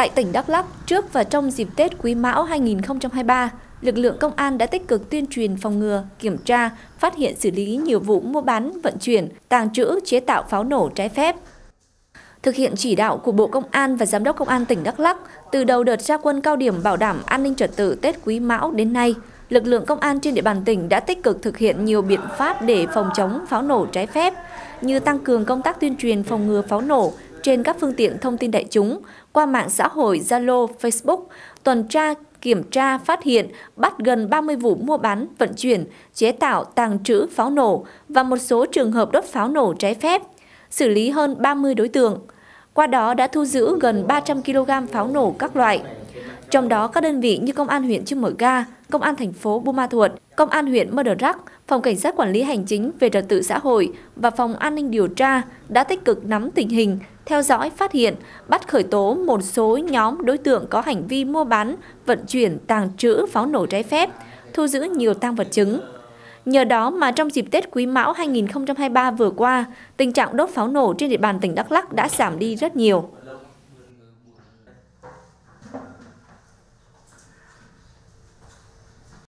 Tại tỉnh Đắk Lắk, trước và trong dịp Tết Quý Mão 2023, lực lượng công an đã tích cực tuyên truyền phòng ngừa, kiểm tra, phát hiện xử lý nhiều vụ mua bán, vận chuyển, tàng trữ, chế tạo pháo nổ trái phép. Thực hiện chỉ đạo của Bộ Công an và Giám đốc Công an tỉnh Đắk Lắk, từ đầu đợt ra quân cao điểm bảo đảm an ninh trật tự Tết Quý Mão đến nay, lực lượng công an trên địa bàn tỉnh đã tích cực thực hiện nhiều biện pháp để phòng chống pháo nổ trái phép, như tăng cường công tác tuyên truyền phòng ngừa pháo nổ, trên các phương tiện thông tin đại chúng, qua mạng xã hội Zalo, Facebook, tuần tra, kiểm tra, phát hiện, bắt gần 30 vụ mua bán, vận chuyển, chế tạo, tàng trữ pháo nổ và một số trường hợp đốt pháo nổ trái phép, xử lý hơn 30 đối tượng. Qua đó đã thu giữ gần 300 kg pháo nổ các loại. Trong đó, các đơn vị như Công an huyện Chư Mở Ga, Công an thành phố Buôn Ma Thuột, Công an huyện Mơ Đờ Rắc, Phòng Cảnh sát Quản lý Hành chính về trật tự xã hội và Phòng An ninh điều tra đã tích cực nắm tình hình, theo dõi, phát hiện, bắt khởi tố một số nhóm đối tượng có hành vi mua bán, vận chuyển, tàng trữ pháo nổ trái phép, thu giữ nhiều tăng vật chứng. Nhờ đó mà trong dịp Tết Quý Mão 2023 vừa qua, tình trạng đốt pháo nổ trên địa bàn tỉnh Đắk Lắc đã giảm đi rất nhiều.